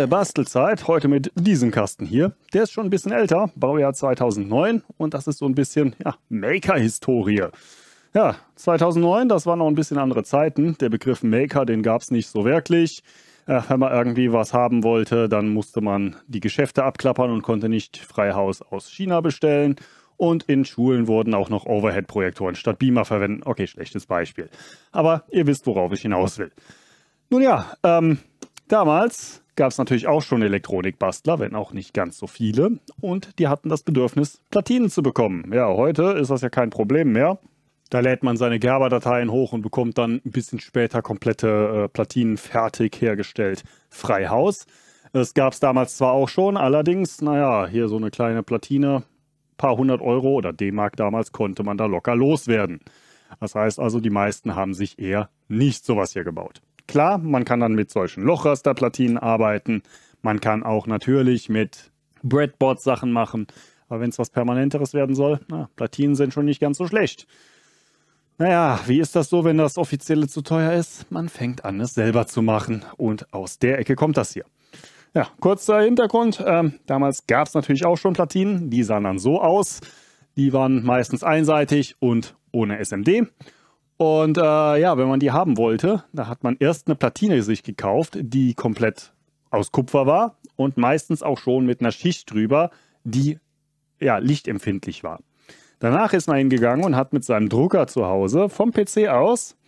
Schnelle Bastelzeit, heute mit diesem Kasten hier. Der ist schon ein bisschen älter, Baujahr 2009 und das ist so ein bisschen ja, Maker-Historie. Ja, 2009, das waren noch ein bisschen andere Zeiten. Der Begriff Maker, den gab es nicht so wirklich. Äh, wenn man irgendwie was haben wollte, dann musste man die Geschäfte abklappern und konnte nicht Freihaus aus China bestellen. Und in Schulen wurden auch noch Overhead-Projektoren statt Beamer verwenden. Okay, schlechtes Beispiel. Aber ihr wisst, worauf ich hinaus will. Nun ja, ähm, damals gab es natürlich auch schon Elektronikbastler, wenn auch nicht ganz so viele. Und die hatten das Bedürfnis, Platinen zu bekommen. Ja, heute ist das ja kein Problem mehr. Da lädt man seine Gerber-Dateien hoch und bekommt dann ein bisschen später komplette äh, Platinen fertig hergestellt. Frei Haus. Das gab es damals zwar auch schon, allerdings, naja, hier so eine kleine Platine, paar hundert Euro oder D-Mark damals, konnte man da locker loswerden. Das heißt also, die meisten haben sich eher nicht sowas hier gebaut. Klar, man kann dann mit solchen Lochrasterplatinen arbeiten. Man kann auch natürlich mit Breadboard Sachen machen. Aber wenn es was Permanenteres werden soll, na, Platinen sind schon nicht ganz so schlecht. Naja, wie ist das so, wenn das Offizielle zu teuer ist? Man fängt an, es selber zu machen. Und aus der Ecke kommt das hier. Ja, kurzer Hintergrund. Ähm, damals gab es natürlich auch schon Platinen. Die sahen dann so aus. Die waren meistens einseitig und ohne SMD. Und äh, ja, wenn man die haben wollte, da hat man erst eine Platine sich gekauft, die komplett aus Kupfer war und meistens auch schon mit einer Schicht drüber, die ja lichtempfindlich war. Danach ist man hingegangen und hat mit seinem Drucker zu Hause vom PC aus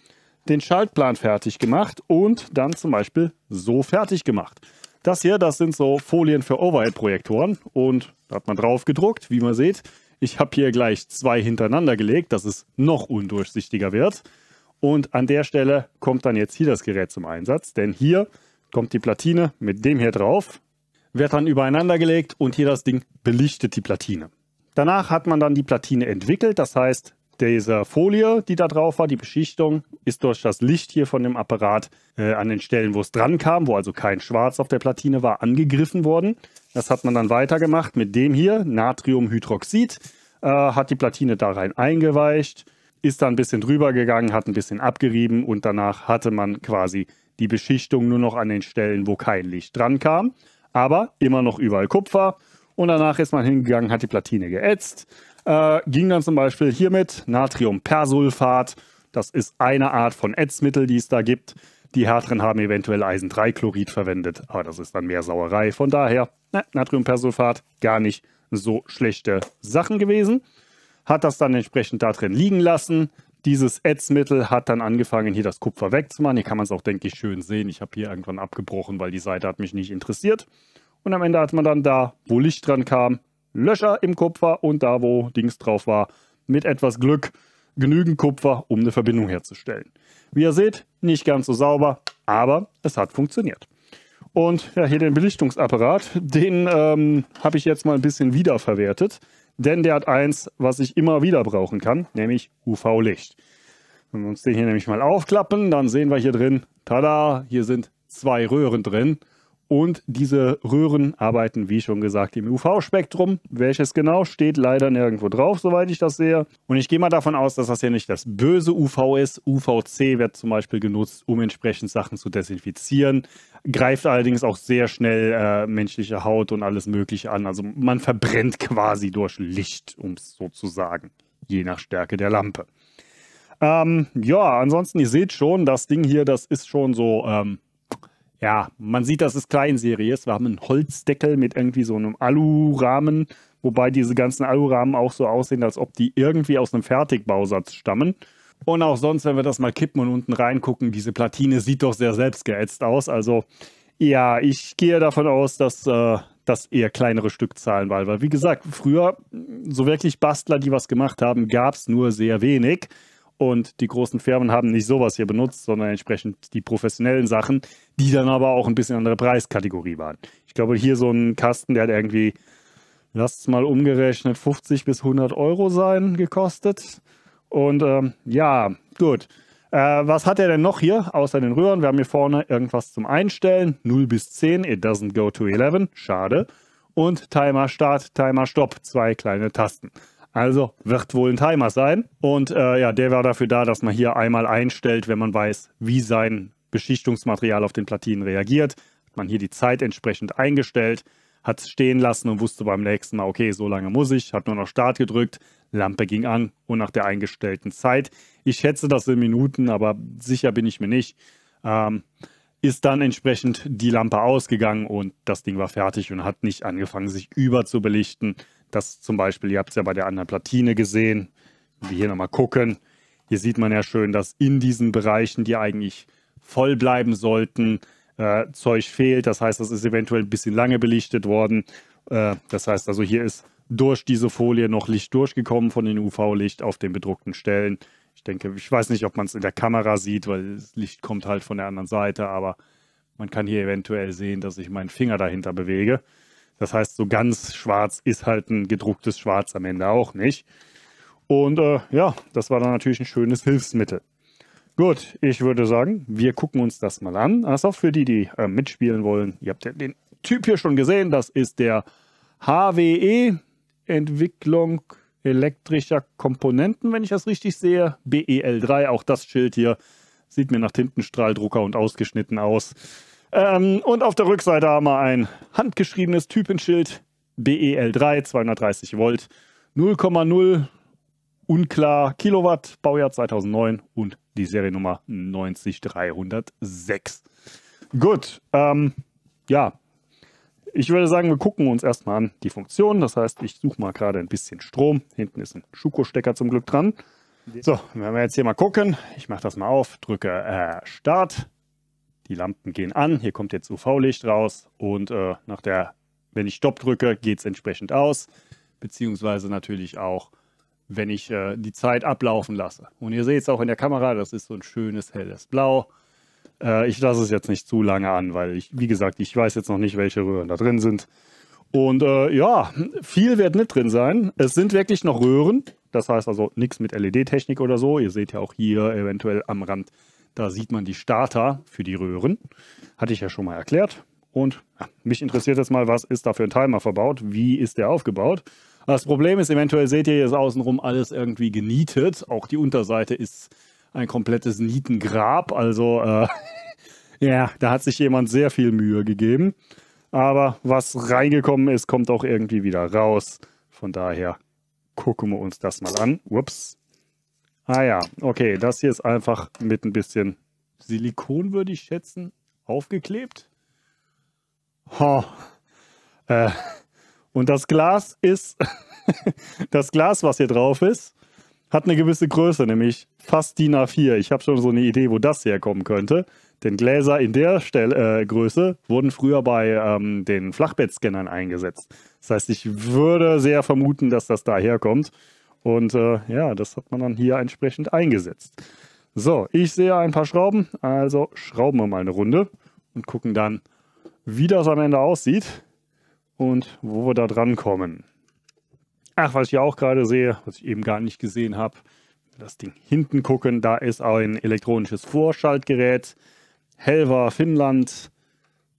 den Schaltplan fertig gemacht und dann zum Beispiel so fertig gemacht. Das hier, das sind so Folien für Overhead-Projektoren und da hat man drauf gedruckt, wie man sieht. Ich habe hier gleich zwei hintereinander gelegt, dass es noch undurchsichtiger wird. Und an der Stelle kommt dann jetzt hier das Gerät zum Einsatz, denn hier kommt die Platine mit dem hier drauf, wird dann übereinander gelegt und hier das Ding belichtet die Platine. Danach hat man dann die Platine entwickelt, das heißt, diese Folie, die da drauf war, die Beschichtung, ist durch das Licht hier von dem Apparat äh, an den Stellen, wo es dran kam, wo also kein Schwarz auf der Platine war, angegriffen worden. Das hat man dann weitergemacht mit dem hier, Natriumhydroxid, äh, hat die Platine da rein eingeweicht, ist da ein bisschen drüber gegangen, hat ein bisschen abgerieben und danach hatte man quasi die Beschichtung nur noch an den Stellen, wo kein Licht dran kam, aber immer noch überall Kupfer. Und danach ist man hingegangen, hat die Platine geätzt, äh, ging dann zum Beispiel hiermit Natriumpersulfat. Das ist eine Art von Ätzmittel, die es da gibt. Die härteren haben eventuell Eisen-3-Chlorid verwendet, aber das ist dann mehr Sauerei. Von daher, na, ne, Natriumpersulfat gar nicht so schlechte Sachen gewesen. Hat das dann entsprechend da drin liegen lassen. Dieses Ätzmittel hat dann angefangen, hier das Kupfer wegzumachen. Hier kann man es auch, denke ich, schön sehen. Ich habe hier irgendwann abgebrochen, weil die Seite hat mich nicht interessiert. Und am Ende hat man dann da, wo Licht dran kam, Löcher im Kupfer und da, wo Dings drauf war, mit etwas Glück genügend Kupfer, um eine Verbindung herzustellen. Wie ihr seht, nicht ganz so sauber, aber es hat funktioniert. Und ja, hier den Belichtungsapparat, den ähm, habe ich jetzt mal ein bisschen wiederverwertet, denn der hat eins, was ich immer wieder brauchen kann, nämlich UV-Licht. Wenn wir uns den hier nämlich mal aufklappen, dann sehen wir hier drin, tada, hier sind zwei Röhren drin. Und diese Röhren arbeiten, wie schon gesagt, im UV-Spektrum. Welches genau steht leider nirgendwo drauf, soweit ich das sehe. Und ich gehe mal davon aus, dass das hier nicht das böse UV ist. UVC wird zum Beispiel genutzt, um entsprechend Sachen zu desinfizieren. Greift allerdings auch sehr schnell äh, menschliche Haut und alles Mögliche an. Also man verbrennt quasi durch Licht, um es so zu sagen. Je nach Stärke der Lampe. Ähm, ja, ansonsten, ihr seht schon, das Ding hier, das ist schon so. Ähm, ja, man sieht, dass es Kleinserie ist. Wir haben einen Holzdeckel mit irgendwie so einem Alurahmen, wobei diese ganzen Alurahmen auch so aussehen, als ob die irgendwie aus einem Fertigbausatz stammen. Und auch sonst, wenn wir das mal kippen und unten reingucken, diese Platine sieht doch sehr selbstgeätzt aus. Also ja, ich gehe davon aus, dass äh, das eher kleinere Stückzahlen waren. Weil wie gesagt, früher so wirklich Bastler, die was gemacht haben, gab es nur sehr wenig und die großen Firmen haben nicht sowas hier benutzt, sondern entsprechend die professionellen Sachen, die dann aber auch ein bisschen andere Preiskategorie waren. Ich glaube, hier so ein Kasten, der hat irgendwie, lasst es mal umgerechnet, 50 bis 100 Euro sein gekostet. Und ähm, ja, gut. Äh, was hat er denn noch hier, außer den Röhren? Wir haben hier vorne irgendwas zum Einstellen. 0 bis 10, it doesn't go to 11, schade. Und Timer Start, Timer Stop, zwei kleine Tasten. Also wird wohl ein Timer sein. Und äh, ja, der war dafür da, dass man hier einmal einstellt, wenn man weiß, wie sein Beschichtungsmaterial auf den Platinen reagiert. Hat man hier die Zeit entsprechend eingestellt, hat es stehen lassen und wusste beim nächsten Mal, okay, so lange muss ich, hat nur noch Start gedrückt, Lampe ging an und nach der eingestellten Zeit. Ich schätze das in Minuten, aber sicher bin ich mir nicht. Ähm, ist dann entsprechend die Lampe ausgegangen und das Ding war fertig und hat nicht angefangen, sich über zu belichten. Das zum Beispiel, ihr habt es ja bei der anderen Platine gesehen. Wenn wir hier nochmal gucken, hier sieht man ja schön, dass in diesen Bereichen, die eigentlich voll bleiben sollten, äh, Zeug fehlt. Das heißt, das ist eventuell ein bisschen lange belichtet worden. Äh, das heißt also, hier ist durch diese Folie noch Licht durchgekommen von dem UV-Licht auf den bedruckten Stellen. Ich denke, ich weiß nicht, ob man es in der Kamera sieht, weil das Licht kommt halt von der anderen Seite, aber man kann hier eventuell sehen, dass ich meinen Finger dahinter bewege. Das heißt, so ganz schwarz ist halt ein gedrucktes Schwarz am Ende auch nicht. Und äh, ja, das war dann natürlich ein schönes Hilfsmittel. Gut, ich würde sagen, wir gucken uns das mal an. Also für die, die äh, mitspielen wollen, ihr habt ja den Typ hier schon gesehen, das ist der HWE Entwicklung elektrischer Komponenten, wenn ich das richtig sehe. BEL3, auch das Schild hier, sieht mir nach Tintenstrahldrucker und ausgeschnitten aus. Ähm, und auf der Rückseite haben wir ein handgeschriebenes Typenschild BEL3 230 Volt 0,0 unklar Kilowatt Baujahr 2009 und die Seriennummer 90306. Gut, ähm, ja, ich würde sagen, wir gucken uns erstmal an die Funktion. Das heißt, ich suche mal gerade ein bisschen Strom. Hinten ist ein Schuko-Stecker zum Glück dran. So, wenn wir jetzt hier mal gucken, ich mache das mal auf, drücke äh, Start die Lampen gehen an, hier kommt jetzt UV-Licht raus und äh, nach der, wenn ich Stopp drücke, geht es entsprechend aus, beziehungsweise natürlich auch, wenn ich äh, die Zeit ablaufen lasse. Und ihr seht es auch in der Kamera, das ist so ein schönes helles Blau. Äh, ich lasse es jetzt nicht zu lange an, weil ich, wie gesagt, ich weiß jetzt noch nicht, welche Röhren da drin sind. Und äh, ja, viel wird nicht drin sein. Es sind wirklich noch Röhren. Das heißt also nichts mit LED-Technik oder so. Ihr seht ja auch hier eventuell am Rand da sieht man die Starter für die Röhren. Hatte ich ja schon mal erklärt. Und ja, mich interessiert jetzt mal, was ist da für ein Timer verbaut? Wie ist der aufgebaut? Das Problem ist, eventuell seht ihr, hier außenrum alles irgendwie genietet. Auch die Unterseite ist ein komplettes Nietengrab. Also, äh, ja, da hat sich jemand sehr viel Mühe gegeben. Aber was reingekommen ist, kommt auch irgendwie wieder raus. Von daher gucken wir uns das mal an. Ups. Ah ja, okay, das hier ist einfach mit ein bisschen Silikon, würde ich schätzen, aufgeklebt. Oh. Äh. Und das Glas ist, das Glas, was hier drauf ist, hat eine gewisse Größe, nämlich fast DIN A4. Ich habe schon so eine Idee, wo das herkommen könnte. Denn Gläser in der Stell äh, Größe wurden früher bei ähm, den Flachbettscannern eingesetzt. Das heißt, ich würde sehr vermuten, dass das daherkommt. Und äh, ja, das hat man dann hier entsprechend eingesetzt. So, ich sehe ein paar Schrauben, also schrauben wir mal eine Runde und gucken dann, wie das am Ende aussieht und wo wir da dran kommen. Ach, was ich auch gerade sehe, was ich eben gar nicht gesehen habe, das Ding hinten gucken, da ist ein elektronisches Vorschaltgerät, Helva Finnland,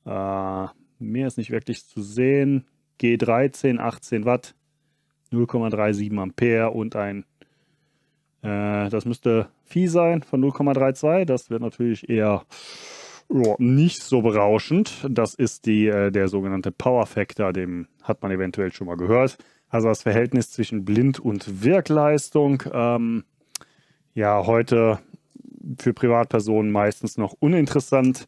äh, mehr ist nicht wirklich zu sehen, G13, 18 Watt, 0,37 Ampere und ein, äh, das müsste Vieh sein von 0,32. Das wird natürlich eher oh, nicht so berauschend. Das ist die, äh, der sogenannte Power Factor, dem hat man eventuell schon mal gehört. Also das Verhältnis zwischen Blind- und Wirkleistung. Ähm, ja, heute für Privatpersonen meistens noch uninteressant.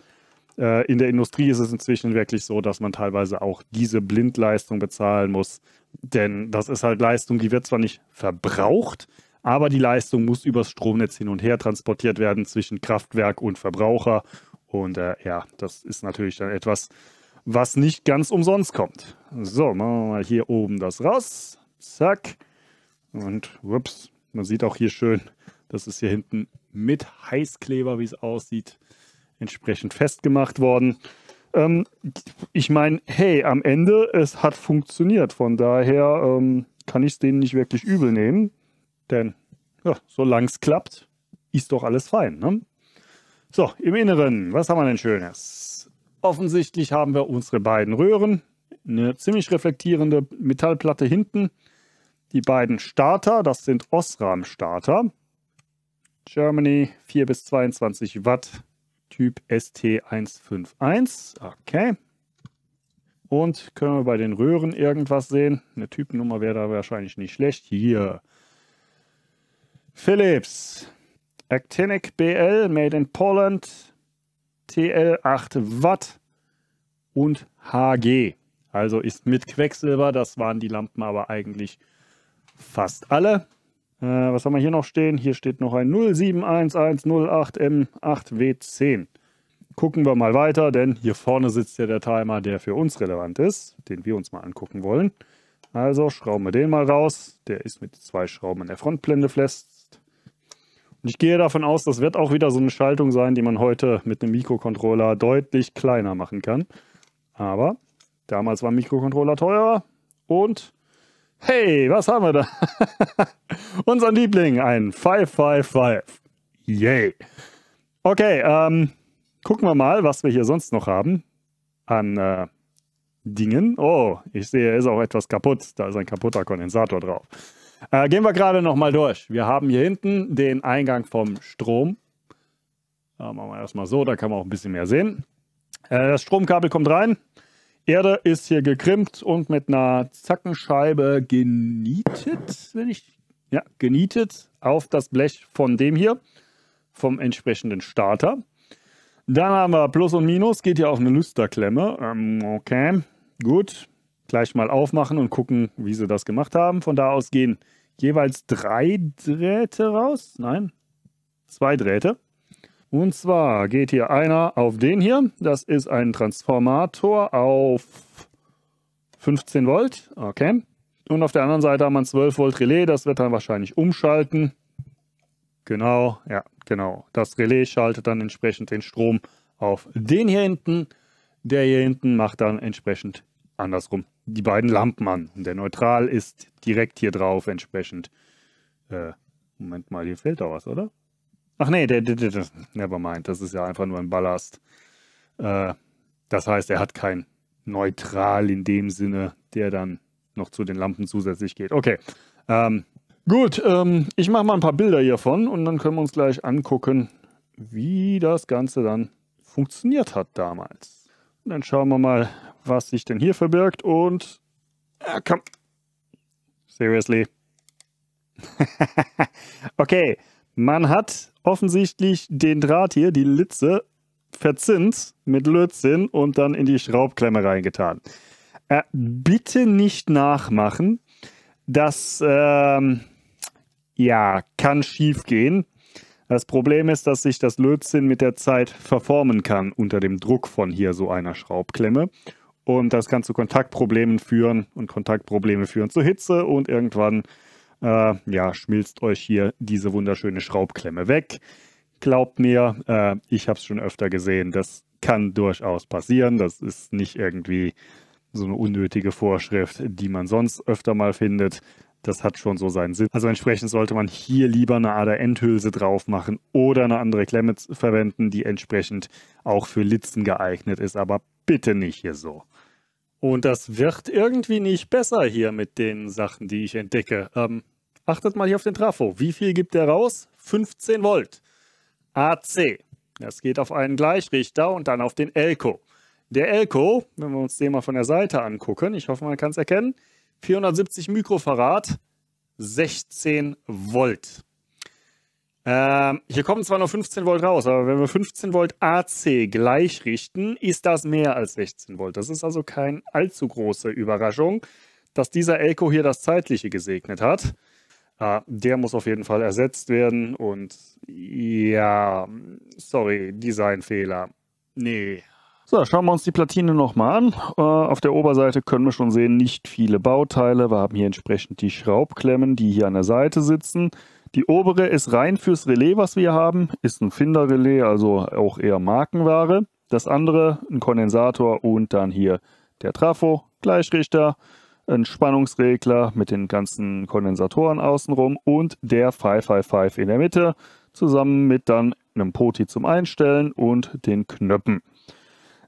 Äh, in der Industrie ist es inzwischen wirklich so, dass man teilweise auch diese Blindleistung bezahlen muss. Denn das ist halt Leistung, die wird zwar nicht verbraucht, aber die Leistung muss übers Stromnetz hin und her transportiert werden zwischen Kraftwerk und Verbraucher. Und äh, ja, das ist natürlich dann etwas, was nicht ganz umsonst kommt. So, machen wir mal hier oben das raus. Zack. Und whoops, man sieht auch hier schön, das ist hier hinten mit Heißkleber, wie es aussieht entsprechend festgemacht worden. Ähm, ich meine, hey, am Ende, es hat funktioniert. Von daher ähm, kann ich es denen nicht wirklich übel nehmen. Denn ja, solange es klappt, ist doch alles fein. Ne? So, im Inneren, was haben wir denn Schönes? Offensichtlich haben wir unsere beiden Röhren, eine ziemlich reflektierende Metallplatte hinten, die beiden Starter, das sind Osram-Starter, Germany 4 bis 22 Watt Typ ST151. Okay. Und können wir bei den Röhren irgendwas sehen? Eine Typennummer wäre da wahrscheinlich nicht schlecht. Hier. Philips. Actinic BL, made in Poland. TL 8 Watt und HG. Also ist mit Quecksilber. Das waren die Lampen aber eigentlich fast alle. Äh, was haben wir hier noch stehen? Hier steht noch ein 071108 m 8 w 10 Gucken wir mal weiter, denn hier vorne sitzt ja der Timer, der für uns relevant ist, den wir uns mal angucken wollen. Also schrauben wir den mal raus. Der ist mit zwei Schrauben in der Frontblende fest. Und ich gehe davon aus, das wird auch wieder so eine Schaltung sein, die man heute mit einem Mikrocontroller deutlich kleiner machen kann. Aber damals war ein Mikrocontroller teurer und Hey, was haben wir da? Unser Liebling, ein 555. Yay. Okay, ähm, gucken wir mal, was wir hier sonst noch haben an äh, Dingen. Oh, ich sehe, ist auch etwas kaputt. Da ist ein kaputter Kondensator drauf. Äh, gehen wir gerade nochmal durch. Wir haben hier hinten den Eingang vom Strom. Da machen wir erstmal so, da kann man auch ein bisschen mehr sehen. Äh, das Stromkabel kommt rein. Erde ist hier gekrimpt und mit einer Zackenscheibe genietet, wenn ich, ja, genietet auf das Blech von dem hier, vom entsprechenden Starter. Dann haben wir Plus und Minus, geht hier auch eine Lüsterklemme. Ähm, okay, gut. Gleich mal aufmachen und gucken, wie sie das gemacht haben. Von da aus gehen jeweils drei Drähte raus. Nein, zwei Drähte. Und zwar geht hier einer auf den hier. Das ist ein Transformator auf 15 Volt. Okay. Und auf der anderen Seite haben wir ein 12 Volt Relais. Das wird dann wahrscheinlich umschalten. Genau, ja, genau. Das Relais schaltet dann entsprechend den Strom auf den hier hinten. Der hier hinten macht dann entsprechend andersrum die beiden Lampen an. Und der Neutral ist direkt hier drauf entsprechend. Äh, Moment mal, hier fehlt da was, oder? Ach nee, der, der, der, nevermind, das ist ja einfach nur ein Ballast. Äh, das heißt, er hat kein Neutral in dem Sinne, der dann noch zu den Lampen zusätzlich geht. Okay. Ähm, gut, ähm, ich mache mal ein paar Bilder hiervon und dann können wir uns gleich angucken, wie das Ganze dann funktioniert hat damals. Und dann schauen wir mal, was sich denn hier verbirgt und... Ah, komm. Seriously. okay. Man hat offensichtlich den Draht hier, die Litze, verzinnt mit Lötzinn und dann in die Schraubklemme reingetan. Äh, bitte nicht nachmachen. Das ähm, ja, kann schief gehen. Das Problem ist, dass sich das Lötzinn mit der Zeit verformen kann unter dem Druck von hier so einer Schraubklemme. Und das kann zu Kontaktproblemen führen und Kontaktprobleme führen zu Hitze und irgendwann äh, ja, schmilzt euch hier diese wunderschöne Schraubklemme weg. Glaubt mir, äh, ich habe es schon öfter gesehen, das kann durchaus passieren. Das ist nicht irgendwie so eine unnötige Vorschrift, die man sonst öfter mal findet. Das hat schon so seinen Sinn. Also entsprechend sollte man hier lieber eine ader endhülse drauf machen oder eine andere Klemme verwenden, die entsprechend auch für Litzen geeignet ist. Aber bitte nicht hier so. Und das wird irgendwie nicht besser hier mit den Sachen, die ich entdecke. Ähm, achtet mal hier auf den Trafo. Wie viel gibt der raus? 15 Volt. AC. Das geht auf einen Gleichrichter und dann auf den Elko. Der Elko, wenn wir uns den mal von der Seite angucken, ich hoffe, man kann es erkennen, 470 Mikrofarad, 16 Volt. Ähm, hier kommen zwar nur 15 Volt raus, aber wenn wir 15 Volt AC gleich richten, ist das mehr als 16 Volt. Das ist also keine allzu große Überraschung, dass dieser Elko hier das Zeitliche gesegnet hat. Äh, der muss auf jeden Fall ersetzt werden und ja, sorry, Designfehler. Nee. So, schauen wir uns die Platine nochmal an. Äh, auf der Oberseite können wir schon sehen, nicht viele Bauteile. Wir haben hier entsprechend die Schraubklemmen, die hier an der Seite sitzen. Die obere ist rein fürs Relais, was wir haben, ist ein finder Finderrelais, also auch eher Markenware. Das andere ein Kondensator und dann hier der Trafo, Gleichrichter, ein Spannungsregler mit den ganzen Kondensatoren außenrum und der 555 in der Mitte, zusammen mit dann einem Poti zum Einstellen und den Knöpfen.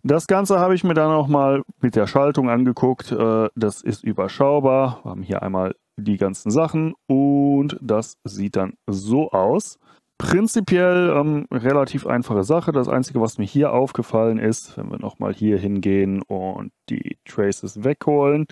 Das Ganze habe ich mir dann auch mal mit der Schaltung angeguckt. Äh, das ist überschaubar. Wir haben hier einmal die ganzen Sachen und das sieht dann so aus. Prinzipiell ähm, relativ einfache Sache. Das Einzige, was mir hier aufgefallen ist, wenn wir nochmal hier hingehen und die Traces wegholen,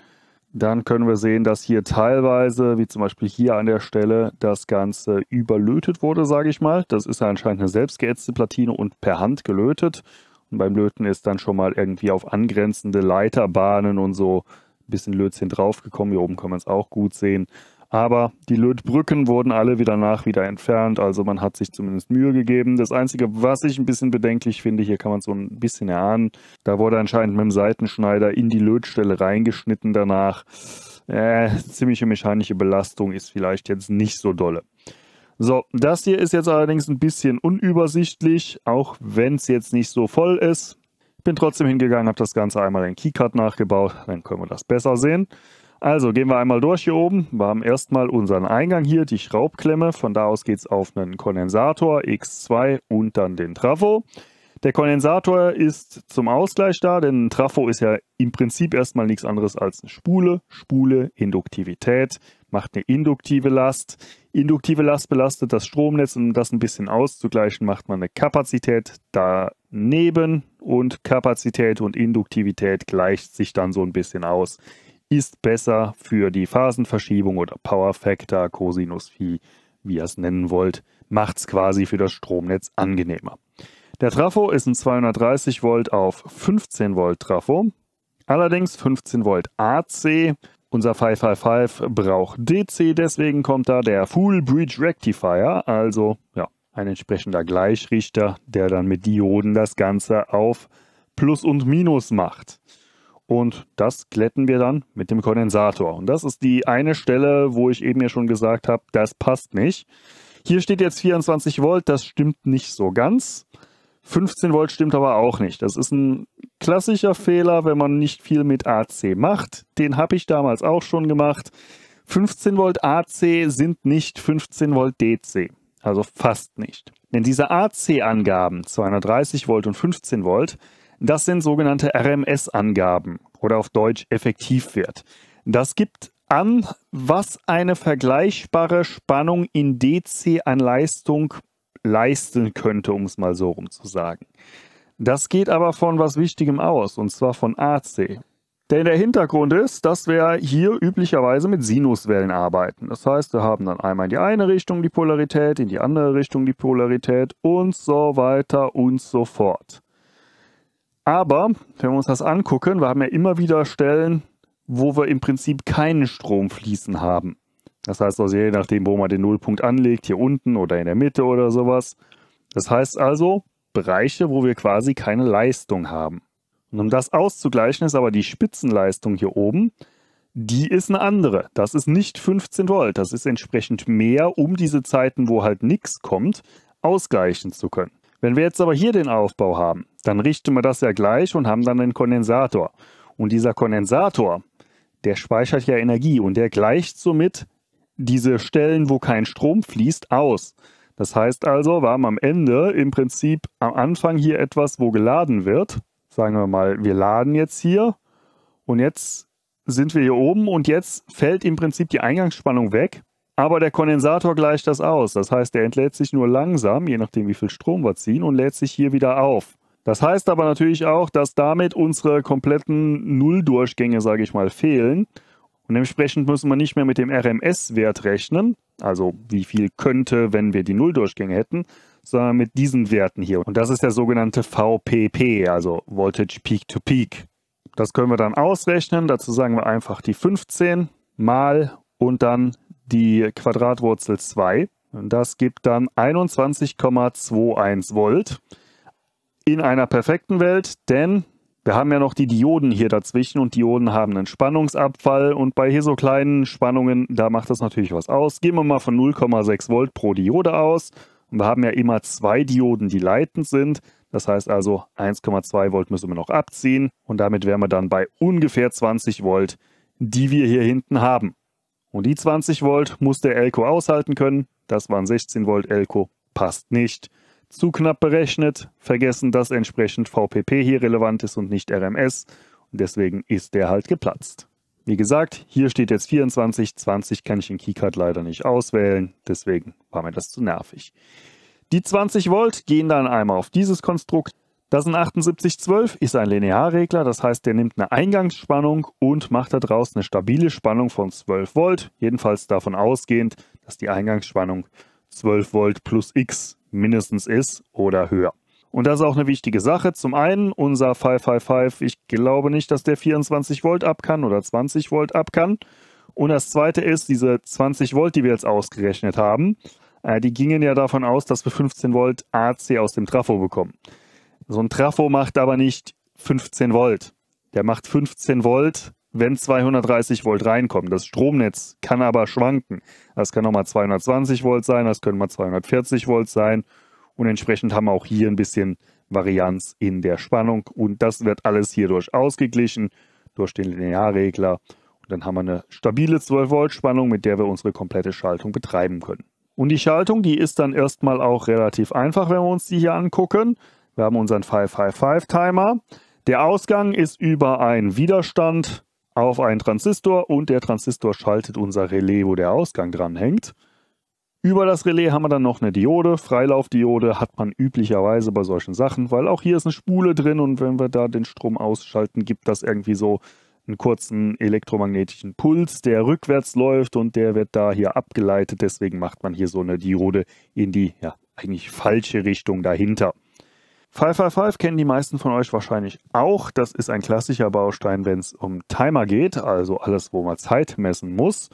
dann können wir sehen, dass hier teilweise, wie zum Beispiel hier an der Stelle, das Ganze überlötet wurde, sage ich mal. Das ist ja anscheinend eine selbstgeätzte Platine und per Hand gelötet. Und beim Löten ist dann schon mal irgendwie auf angrenzende Leiterbahnen und so bisschen Lötzinn draufgekommen. Hier oben kann man es auch gut sehen. Aber die Lötbrücken wurden alle wieder nach wieder entfernt, also man hat sich zumindest Mühe gegeben. Das Einzige, was ich ein bisschen bedenklich finde, hier kann man so ein bisschen erahnen, da wurde anscheinend mit dem Seitenschneider in die Lötstelle reingeschnitten danach. Äh, ziemliche mechanische Belastung ist vielleicht jetzt nicht so dolle. So, das hier ist jetzt allerdings ein bisschen unübersichtlich, auch wenn es jetzt nicht so voll ist. Bin trotzdem hingegangen, habe das Ganze einmal in Keycard nachgebaut, dann können wir das besser sehen. Also gehen wir einmal durch hier oben. Wir haben erstmal unseren Eingang hier, die Schraubklemme. Von da aus geht es auf einen Kondensator X2 und dann den Trafo. Der Kondensator ist zum Ausgleich da, denn ein Trafo ist ja im Prinzip erstmal nichts anderes als eine Spule. Spule, Induktivität, macht eine induktive Last. Induktive Last belastet das Stromnetz. Um das ein bisschen auszugleichen, macht man eine Kapazität daneben und Kapazität und Induktivität gleicht sich dann so ein bisschen aus. Ist besser für die Phasenverschiebung oder Power Factor, Cosinus Phi, wie ihr es nennen wollt, macht es quasi für das Stromnetz angenehmer. Der Trafo ist ein 230 Volt auf 15 Volt Trafo. Allerdings 15 Volt AC unser 555 braucht DC, deswegen kommt da der Full Bridge Rectifier, also ja, ein entsprechender Gleichrichter, der dann mit Dioden das Ganze auf Plus und Minus macht. Und das glätten wir dann mit dem Kondensator. Und das ist die eine Stelle, wo ich eben ja schon gesagt habe, das passt nicht. Hier steht jetzt 24 Volt, das stimmt nicht so ganz. 15 Volt stimmt aber auch nicht. Das ist ein klassischer Fehler, wenn man nicht viel mit AC macht. Den habe ich damals auch schon gemacht. 15 Volt AC sind nicht 15 Volt DC. Also fast nicht. Denn diese AC-Angaben, 230 Volt und 15 Volt, das sind sogenannte RMS-Angaben oder auf Deutsch Effektivwert. Das gibt an, was eine vergleichbare Spannung in DC an Leistung leisten könnte, um es mal so rum zu sagen. Das geht aber von was Wichtigem aus, und zwar von AC. Denn der Hintergrund ist, dass wir hier üblicherweise mit Sinuswellen arbeiten. Das heißt, wir haben dann einmal in die eine Richtung die Polarität, in die andere Richtung die Polarität und so weiter und so fort. Aber, wenn wir uns das angucken, wir haben ja immer wieder Stellen, wo wir im Prinzip keinen Strom fließen haben. Das heißt also, je nachdem, wo man den Nullpunkt anlegt, hier unten oder in der Mitte oder sowas. Das heißt also, Bereiche, wo wir quasi keine Leistung haben. Und um das auszugleichen, ist aber die Spitzenleistung hier oben, die ist eine andere. Das ist nicht 15 Volt, das ist entsprechend mehr, um diese Zeiten, wo halt nichts kommt, ausgleichen zu können. Wenn wir jetzt aber hier den Aufbau haben, dann richten wir das ja gleich und haben dann einen Kondensator. Und dieser Kondensator, der speichert ja Energie und der gleicht somit diese Stellen, wo kein Strom fließt, aus. Das heißt also, wir haben am Ende im Prinzip am Anfang hier etwas, wo geladen wird. Sagen wir mal, wir laden jetzt hier und jetzt sind wir hier oben und jetzt fällt im Prinzip die Eingangsspannung weg, aber der Kondensator gleicht das aus. Das heißt, der entlädt sich nur langsam, je nachdem wie viel Strom wir ziehen und lädt sich hier wieder auf. Das heißt aber natürlich auch, dass damit unsere kompletten Nulldurchgänge, sage ich mal, fehlen. Und entsprechend müssen wir nicht mehr mit dem RMS-Wert rechnen, also wie viel könnte, wenn wir die Nulldurchgänge hätten, sondern mit diesen Werten hier. Und das ist der sogenannte VPP, also Voltage Peak to Peak. Das können wir dann ausrechnen. Dazu sagen wir einfach die 15 mal und dann die Quadratwurzel 2. Und das gibt dann 21,21 Volt in einer perfekten Welt, denn wir haben ja noch die Dioden hier dazwischen und Dioden haben einen Spannungsabfall und bei hier so kleinen Spannungen, da macht das natürlich was aus. Gehen wir mal von 0,6 Volt pro Diode aus und wir haben ja immer zwei Dioden, die leitend sind. Das heißt also 1,2 Volt müssen wir noch abziehen und damit wären wir dann bei ungefähr 20 Volt, die wir hier hinten haben. Und die 20 Volt muss der Elko aushalten können. Das waren 16 Volt Elko, passt nicht zu knapp berechnet, vergessen, dass entsprechend VPP hier relevant ist und nicht RMS und deswegen ist der halt geplatzt. Wie gesagt, hier steht jetzt 24, 20 kann ich in Keycard leider nicht auswählen, deswegen war mir das zu nervig. Die 20 Volt gehen dann einmal auf dieses Konstrukt. Das ist ein 7812 ist ein Linearregler, das heißt, der nimmt eine Eingangsspannung und macht daraus eine stabile Spannung von 12 Volt, jedenfalls davon ausgehend, dass die Eingangsspannung 12 Volt plus X mindestens ist oder höher. Und das ist auch eine wichtige Sache. Zum einen, unser 555, ich glaube nicht, dass der 24 Volt ab kann oder 20 Volt ab kann. Und das zweite ist, diese 20 Volt, die wir jetzt ausgerechnet haben, äh, die gingen ja davon aus, dass wir 15 Volt AC aus dem Trafo bekommen. So ein Trafo macht aber nicht 15 Volt. Der macht 15 Volt wenn 230 Volt reinkommen. Das Stromnetz kann aber schwanken. Das kann nochmal 220 Volt sein, das können mal 240 Volt sein. Und entsprechend haben wir auch hier ein bisschen Varianz in der Spannung. Und das wird alles hierdurch ausgeglichen durch den Linearregler. Und dann haben wir eine stabile 12 Volt Spannung, mit der wir unsere komplette Schaltung betreiben können. Und die Schaltung, die ist dann erstmal auch relativ einfach, wenn wir uns die hier angucken. Wir haben unseren 555 Timer. Der Ausgang ist über einen Widerstand auf einen Transistor und der Transistor schaltet unser Relais, wo der Ausgang dran hängt. Über das Relais haben wir dann noch eine Diode. Freilaufdiode hat man üblicherweise bei solchen Sachen, weil auch hier ist eine Spule drin und wenn wir da den Strom ausschalten, gibt das irgendwie so einen kurzen elektromagnetischen Puls, der rückwärts läuft und der wird da hier abgeleitet. Deswegen macht man hier so eine Diode in die ja, eigentlich falsche Richtung dahinter. 555 kennen die meisten von euch wahrscheinlich auch. Das ist ein klassischer Baustein, wenn es um Timer geht, also alles, wo man Zeit messen muss.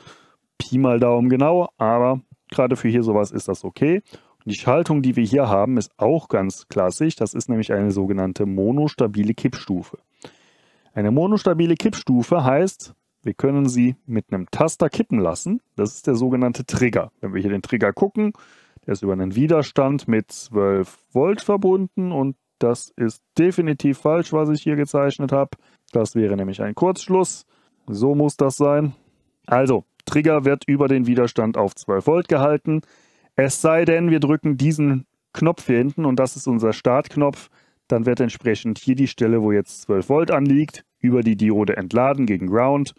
Pi mal Daumen genau, aber gerade für hier sowas ist das okay. Und die Schaltung, die wir hier haben, ist auch ganz klassisch. Das ist nämlich eine sogenannte monostabile Kippstufe. Eine monostabile Kippstufe heißt, wir können sie mit einem Taster kippen lassen. Das ist der sogenannte Trigger. Wenn wir hier den Trigger gucken, der ist über einen Widerstand mit 12 Volt verbunden und das ist definitiv falsch, was ich hier gezeichnet habe. Das wäre nämlich ein Kurzschluss. So muss das sein. Also, Trigger wird über den Widerstand auf 12 Volt gehalten. Es sei denn, wir drücken diesen Knopf hier hinten und das ist unser Startknopf. Dann wird entsprechend hier die Stelle, wo jetzt 12 Volt anliegt, über die Diode entladen gegen Ground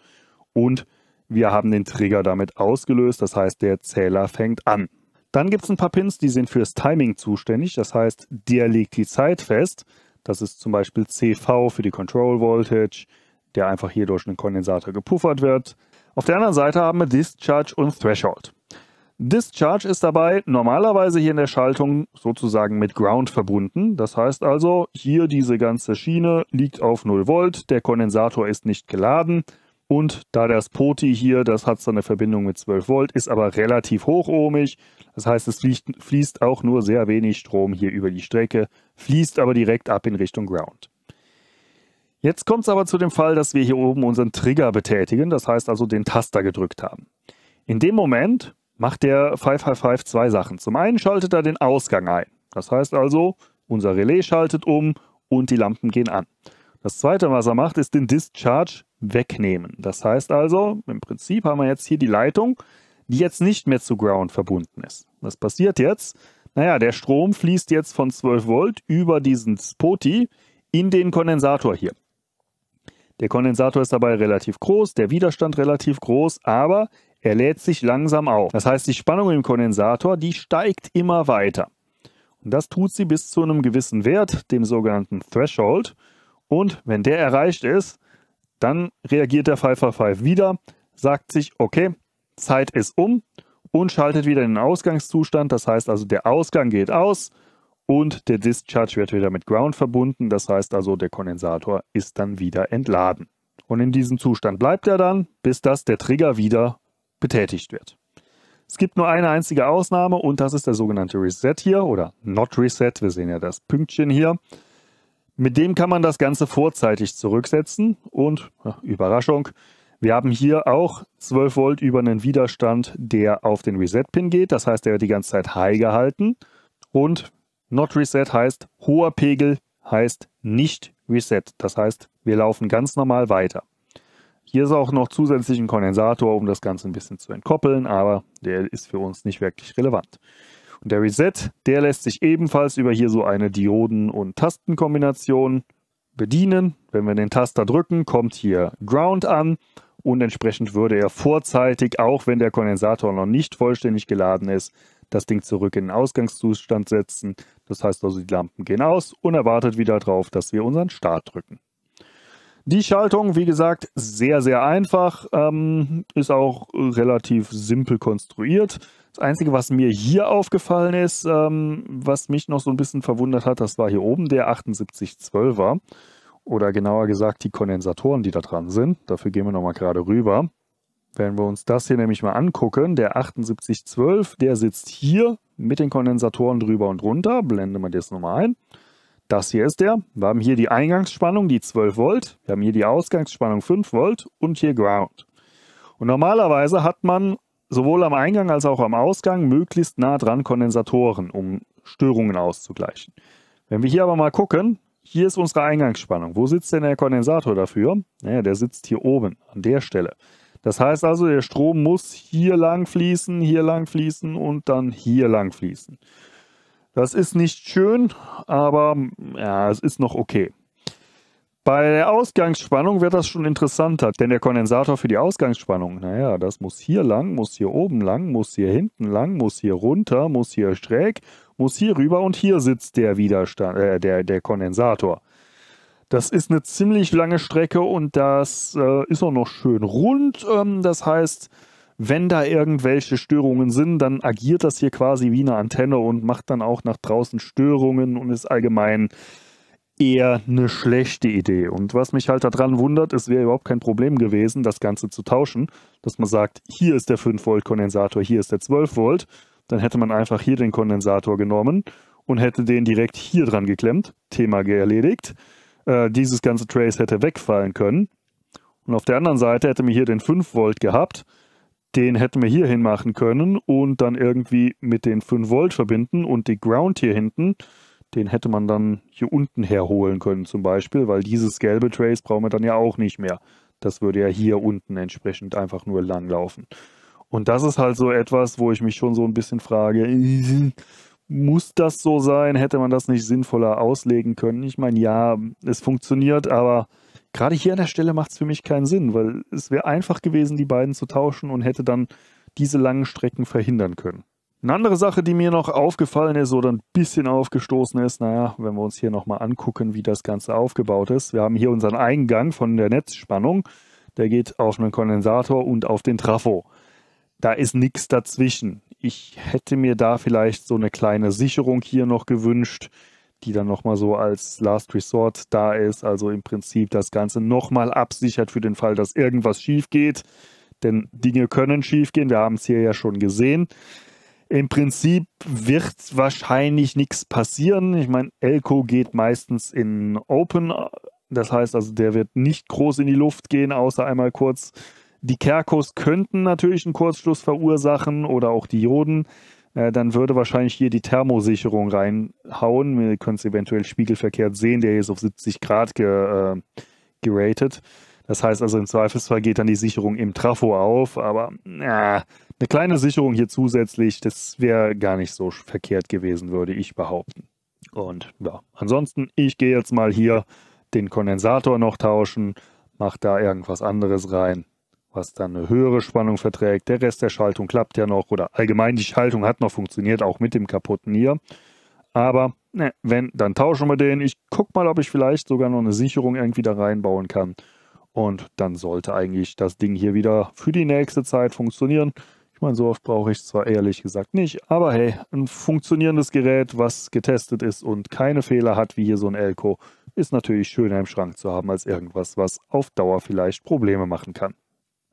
und wir haben den Trigger damit ausgelöst. Das heißt, der Zähler fängt an. Dann gibt es ein paar Pins, die sind fürs Timing zuständig. Das heißt, der legt die Zeit fest. Das ist zum Beispiel CV für die Control Voltage, der einfach hier durch einen Kondensator gepuffert wird. Auf der anderen Seite haben wir Discharge und Threshold. Discharge ist dabei normalerweise hier in der Schaltung sozusagen mit Ground verbunden. Das heißt also, hier diese ganze Schiene liegt auf 0 Volt, der Kondensator ist nicht geladen und da das Poti hier, das hat so eine Verbindung mit 12 Volt, ist aber relativ hochohmig. Das heißt, es fließt, fließt auch nur sehr wenig Strom hier über die Strecke, fließt aber direkt ab in Richtung Ground. Jetzt kommt es aber zu dem Fall, dass wir hier oben unseren Trigger betätigen, das heißt also den Taster gedrückt haben. In dem Moment macht der 555 zwei Sachen. Zum einen schaltet er den Ausgang ein. Das heißt also, unser Relais schaltet um und die Lampen gehen an. Das zweite, was er macht, ist den Discharge wegnehmen. Das heißt also, im Prinzip haben wir jetzt hier die Leitung, die jetzt nicht mehr zu Ground verbunden ist. Was passiert jetzt? Naja, der Strom fließt jetzt von 12 Volt über diesen Spoti in den Kondensator hier. Der Kondensator ist dabei relativ groß, der Widerstand relativ groß, aber er lädt sich langsam auf. Das heißt, die Spannung im Kondensator, die steigt immer weiter. Und das tut sie bis zu einem gewissen Wert, dem sogenannten Threshold. Und wenn der erreicht ist, dann reagiert der 555 wieder, sagt sich, okay, Zeit ist um und schaltet wieder in den Ausgangszustand. Das heißt also, der Ausgang geht aus und der Discharge wird wieder mit Ground verbunden. Das heißt also, der Kondensator ist dann wieder entladen. Und in diesem Zustand bleibt er dann, bis dass der Trigger wieder betätigt wird. Es gibt nur eine einzige Ausnahme und das ist der sogenannte Reset hier oder Not Reset. Wir sehen ja das Pünktchen hier. Mit dem kann man das Ganze vorzeitig zurücksetzen und, Überraschung, wir haben hier auch 12 Volt über einen Widerstand, der auf den Reset-Pin geht. Das heißt, der wird die ganze Zeit high gehalten. Und Not Reset heißt, hoher Pegel heißt nicht Reset. Das heißt, wir laufen ganz normal weiter. Hier ist auch noch zusätzlich ein Kondensator, um das Ganze ein bisschen zu entkoppeln, aber der ist für uns nicht wirklich relevant der Reset, der lässt sich ebenfalls über hier so eine Dioden- und Tastenkombination bedienen. Wenn wir den Taster drücken, kommt hier Ground an und entsprechend würde er vorzeitig, auch wenn der Kondensator noch nicht vollständig geladen ist, das Ding zurück in den Ausgangszustand setzen. Das heißt also, die Lampen gehen aus und er wartet wieder darauf, dass wir unseren Start drücken. Die Schaltung, wie gesagt, sehr, sehr einfach, ähm, ist auch relativ simpel konstruiert. Das Einzige, was mir hier aufgefallen ist, ähm, was mich noch so ein bisschen verwundert hat, das war hier oben der 7812er. Oder genauer gesagt die Kondensatoren, die da dran sind. Dafür gehen wir nochmal gerade rüber. Wenn wir uns das hier nämlich mal angucken, der 7812, der sitzt hier mit den Kondensatoren drüber und runter. Blende mal das nochmal ein. Das hier ist der. Wir haben hier die Eingangsspannung, die 12 Volt. Wir haben hier die Ausgangsspannung 5 Volt und hier Ground. Und normalerweise hat man sowohl am Eingang als auch am Ausgang möglichst nah dran Kondensatoren, um Störungen auszugleichen. Wenn wir hier aber mal gucken, hier ist unsere Eingangsspannung. Wo sitzt denn der Kondensator dafür? Naja, der sitzt hier oben, an der Stelle. Das heißt also, der Strom muss hier lang fließen, hier lang fließen und dann hier lang fließen. Das ist nicht schön, aber ja, es ist noch okay. Bei der Ausgangsspannung wird das schon interessanter, denn der Kondensator für die Ausgangsspannung, naja, das muss hier lang, muss hier oben lang, muss hier hinten lang, muss hier runter, muss hier schräg, muss hier rüber und hier sitzt der Widerstand, äh, der, der Kondensator. Das ist eine ziemlich lange Strecke und das äh, ist auch noch schön rund. Ähm, das heißt, wenn da irgendwelche Störungen sind, dann agiert das hier quasi wie eine Antenne und macht dann auch nach draußen Störungen und ist allgemein eher eine schlechte Idee. Und was mich halt daran wundert, es wäre überhaupt kein Problem gewesen, das Ganze zu tauschen, dass man sagt, hier ist der 5-Volt-Kondensator, hier ist der 12-Volt. Dann hätte man einfach hier den Kondensator genommen und hätte den direkt hier dran geklemmt. Thema erledigt. Äh, dieses ganze Trace hätte wegfallen können. Und auf der anderen Seite hätte man hier den 5-Volt gehabt. Den hätten wir hier hinmachen können und dann irgendwie mit den 5-Volt verbinden und die Ground hier hinten den hätte man dann hier unten herholen können zum Beispiel, weil dieses gelbe Trace brauchen wir dann ja auch nicht mehr. Das würde ja hier unten entsprechend einfach nur langlaufen. Und das ist halt so etwas, wo ich mich schon so ein bisschen frage, muss das so sein? Hätte man das nicht sinnvoller auslegen können? Ich meine, ja, es funktioniert, aber gerade hier an der Stelle macht es für mich keinen Sinn, weil es wäre einfach gewesen, die beiden zu tauschen und hätte dann diese langen Strecken verhindern können. Eine andere Sache, die mir noch aufgefallen ist oder ein bisschen aufgestoßen ist, naja, wenn wir uns hier nochmal angucken, wie das Ganze aufgebaut ist. Wir haben hier unseren Eingang von der Netzspannung. Der geht auf einen Kondensator und auf den Trafo. Da ist nichts dazwischen. Ich hätte mir da vielleicht so eine kleine Sicherung hier noch gewünscht, die dann nochmal so als Last Resort da ist. Also im Prinzip das Ganze nochmal absichert für den Fall, dass irgendwas schief geht. Denn Dinge können schief gehen. Wir haben es hier ja schon gesehen. Im Prinzip wird wahrscheinlich nichts passieren. Ich meine, Elko geht meistens in Open. Das heißt also, der wird nicht groß in die Luft gehen, außer einmal kurz. Die Kerkos könnten natürlich einen Kurzschluss verursachen oder auch die Joden. Äh, dann würde wahrscheinlich hier die Thermosicherung reinhauen. Wir können es eventuell spiegelverkehrt sehen. Der ist auf 70 Grad ge, äh, geratet. Das heißt also, im Zweifelsfall geht dann die Sicherung im Trafo auf, aber na, eine kleine Sicherung hier zusätzlich, das wäre gar nicht so verkehrt gewesen, würde ich behaupten. Und ja, ansonsten, ich gehe jetzt mal hier den Kondensator noch tauschen, mache da irgendwas anderes rein, was dann eine höhere Spannung verträgt. Der Rest der Schaltung klappt ja noch oder allgemein die Schaltung hat noch funktioniert, auch mit dem kaputten hier. Aber ne, wenn, dann tauschen wir den. Ich guck mal, ob ich vielleicht sogar noch eine Sicherung irgendwie da reinbauen kann. Und dann sollte eigentlich das Ding hier wieder für die nächste Zeit funktionieren. Ich meine, so oft brauche ich es zwar ehrlich gesagt nicht, aber hey, ein funktionierendes Gerät, was getestet ist und keine Fehler hat, wie hier so ein Elko, ist natürlich schöner im Schrank zu haben als irgendwas, was auf Dauer vielleicht Probleme machen kann.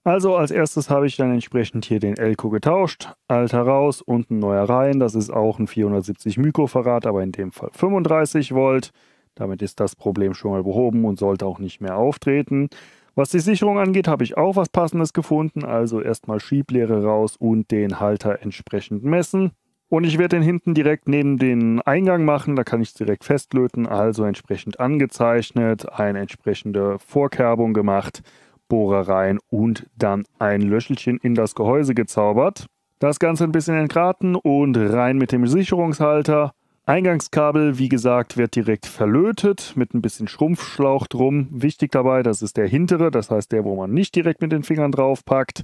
Also als erstes habe ich dann entsprechend hier den Elko getauscht, alter raus und ein neuer rein. Das ist auch ein 470 Mikrofarad, aber in dem Fall 35 Volt. Damit ist das Problem schon mal behoben und sollte auch nicht mehr auftreten. Was die Sicherung angeht, habe ich auch was passendes gefunden, also erstmal Schieblehre raus und den Halter entsprechend messen. Und ich werde den hinten direkt neben den Eingang machen, da kann ich es direkt festlöten, also entsprechend angezeichnet, eine entsprechende Vorkerbung gemacht, Bohrer rein und dann ein Löschelchen in das Gehäuse gezaubert. Das Ganze ein bisschen entgraten und rein mit dem Sicherungshalter Eingangskabel, wie gesagt, wird direkt verlötet mit ein bisschen Schrumpfschlauch drum. Wichtig dabei, das ist der hintere, das heißt der, wo man nicht direkt mit den Fingern drauf packt.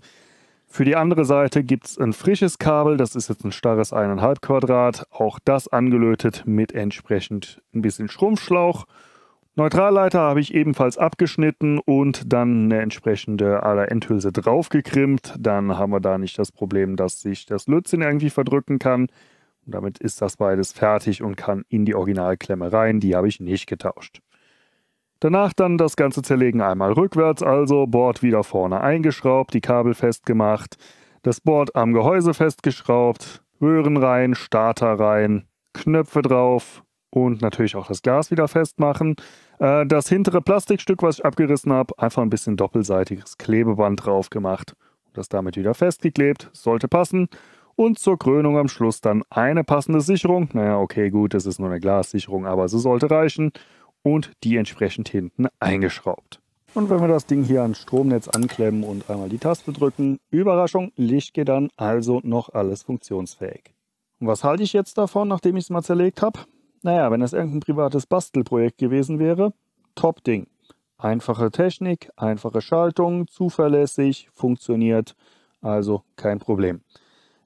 Für die andere Seite gibt es ein frisches Kabel, das ist jetzt ein starres 1,5 Quadrat, auch das angelötet mit entsprechend ein bisschen Schrumpfschlauch. Neutralleiter habe ich ebenfalls abgeschnitten und dann eine entsprechende aller endhülse draufgekrimmt. Dann haben wir da nicht das Problem, dass sich das Lötzinn irgendwie verdrücken kann. Und damit ist das beides fertig und kann in die Originalklemme rein. Die habe ich nicht getauscht. Danach dann das ganze Zerlegen einmal rückwärts, also Board wieder vorne eingeschraubt, die Kabel festgemacht, das Board am Gehäuse festgeschraubt, Röhren rein, Starter rein, Knöpfe drauf und natürlich auch das Glas wieder festmachen. Äh, das hintere Plastikstück, was ich abgerissen habe, einfach ein bisschen doppelseitiges Klebeband drauf gemacht und das damit wieder festgeklebt. Sollte passen. Und zur Krönung am Schluss dann eine passende Sicherung. Naja, okay, gut, das ist nur eine Glassicherung, aber sie sollte reichen. Und die entsprechend hinten eingeschraubt. Und wenn wir das Ding hier ans Stromnetz anklemmen und einmal die Taste drücken, Überraschung, Licht geht dann also noch alles funktionsfähig. Und was halte ich jetzt davon, nachdem ich es mal zerlegt habe? Naja, wenn es irgendein privates Bastelprojekt gewesen wäre, top Ding. Einfache Technik, einfache Schaltung, zuverlässig, funktioniert, also kein Problem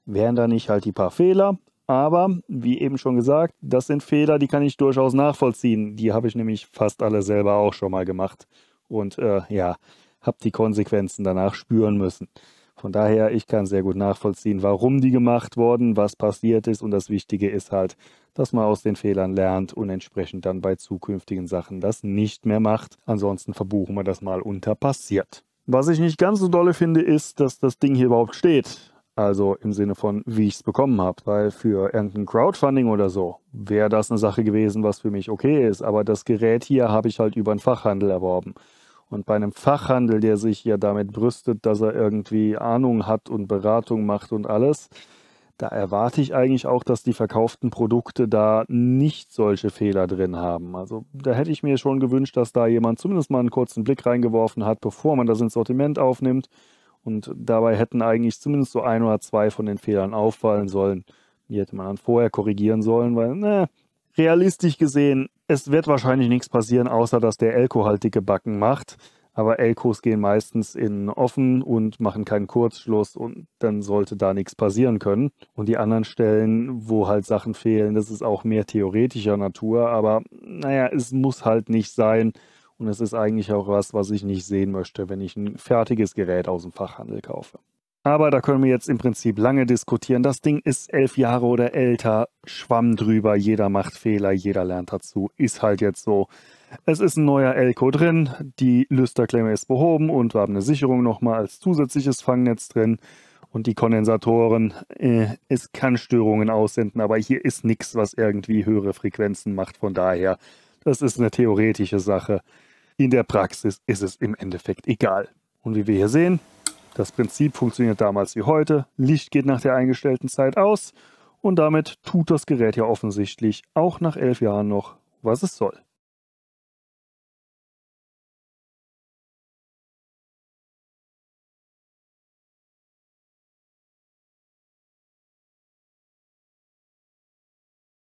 wären da nicht halt die paar Fehler. Aber wie eben schon gesagt, das sind Fehler, die kann ich durchaus nachvollziehen. Die habe ich nämlich fast alle selber auch schon mal gemacht. Und äh, ja, habe die Konsequenzen danach spüren müssen. Von daher, ich kann sehr gut nachvollziehen, warum die gemacht wurden, was passiert ist. Und das Wichtige ist halt, dass man aus den Fehlern lernt und entsprechend dann bei zukünftigen Sachen das nicht mehr macht. Ansonsten verbuchen wir das mal unter passiert. Was ich nicht ganz so dolle finde, ist, dass das Ding hier überhaupt steht. Also im Sinne von, wie ich es bekommen habe. Weil für irgendein Crowdfunding oder so wäre das eine Sache gewesen, was für mich okay ist. Aber das Gerät hier habe ich halt über einen Fachhandel erworben. Und bei einem Fachhandel, der sich ja damit brüstet, dass er irgendwie Ahnung hat und Beratung macht und alles, da erwarte ich eigentlich auch, dass die verkauften Produkte da nicht solche Fehler drin haben. Also da hätte ich mir schon gewünscht, dass da jemand zumindest mal einen kurzen Blick reingeworfen hat, bevor man das ins Sortiment aufnimmt und dabei hätten eigentlich zumindest so ein oder zwei von den Fehlern auffallen sollen. Die hätte man dann vorher korrigieren sollen, weil, ne, realistisch gesehen, es wird wahrscheinlich nichts passieren, außer dass der Elko halt dicke Backen macht. Aber Elkos gehen meistens in offen und machen keinen Kurzschluss und dann sollte da nichts passieren können. Und die anderen Stellen, wo halt Sachen fehlen, das ist auch mehr theoretischer Natur. Aber naja, es muss halt nicht sein, und es ist eigentlich auch was, was ich nicht sehen möchte, wenn ich ein fertiges Gerät aus dem Fachhandel kaufe. Aber da können wir jetzt im Prinzip lange diskutieren. Das Ding ist elf Jahre oder älter, schwamm drüber, jeder macht Fehler, jeder lernt dazu, ist halt jetzt so. Es ist ein neuer Elko drin, die Lüsterklemme ist behoben und wir haben eine Sicherung nochmal als zusätzliches Fangnetz drin und die Kondensatoren, äh, es kann Störungen aussenden, aber hier ist nichts, was irgendwie höhere Frequenzen macht, von daher, das ist eine theoretische Sache. In der Praxis ist es im Endeffekt egal. Und wie wir hier sehen, das Prinzip funktioniert damals wie heute. Licht geht nach der eingestellten Zeit aus und damit tut das Gerät ja offensichtlich auch nach elf Jahren noch, was es soll.